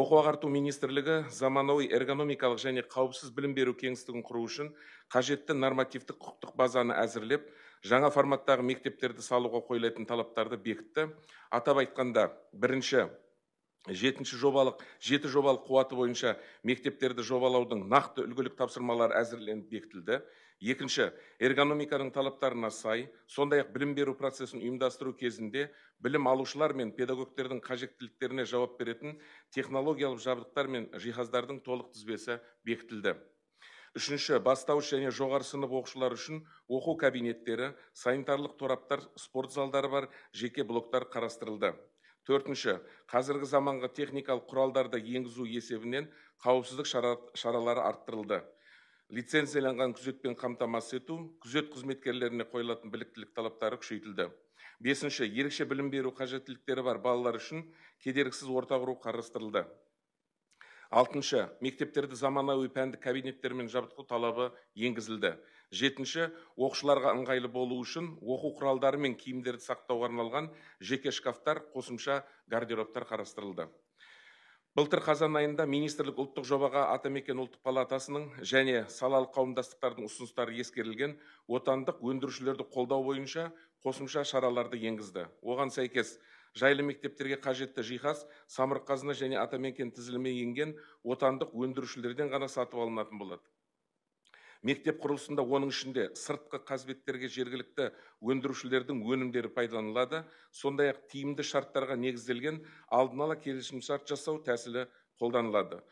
оқу ағарту министрлігі заманауи эргономикалық және қауіпсіз білім беру кеңістігін құру үшін қажетті нормативтік құқықтық базаны әзірлеп жаңа форматтағы мектептерді салуға қойылатын талаптарды бекітті атап айтқанда бірінші жетінші жобалық жеті жобалық қуаты бойынша мектептерді жобалаудың нақты үлгілік тапсырмалары әзірленіп бекітілді екінші эргономиканың талаптарына сай сондай ақ білім беру процесін ұйымдастыру кезінде білім алушылар мен педагогтердің қажеттіліктеріне жауап беретін технологиялық жабдықтар мен жиһаздардың толық тізбесі бекітілді үшінші бастауыш және жоғары сынып оқушылары үшін оқу кабинеттері санитарлық тораптар спорт залдары бар жеке блоктар қарастырылды төртінші қазіргі заманғы техникалық құралдарды енгізу есебінен қауіпсіздік шаралары арттырылды лицензияланған күзетпен қамтамасыз ету күзет қызметкерлеріне қойылатын біліктілік талаптары күшейтілді бесінші ерекше білім беру қажеттіліктері бар балалар үшін кедергісіз орта құру қарастырылды алтыншы мектептерді заманауи пәндік кабинеттермен жабдықтау талабы енгізілді жетінші оқушыларға ыңғайлы болу үшін оқу құралдары мен киімдерді сақтауға арналған жеке шкафтар қосымша гардеробтар қарастырылды былтыр қазан айында министрлік ұлттық жобаға атамекен ұлттық палатасының және салалық қауымдастықтардың ұсыныстары ескерілген отандық өндірушілерді қолдау бойынша қосымша шараларды енгізді оған сәйкес жайлы мектептерге қажетті жиһаз самұрық қазына және атамекен тізіліміне енген отандық өндірушілерден ғана сатып алынатын болады мектеп құрылысында оның ішінде сыртқы қазбеттерге жергілікті өндірушілердің өнімдері пайдаланылады сондай ақ тиімді шарттарға негізделген алдын ала келісімшарт жасау тәсілі қолданылады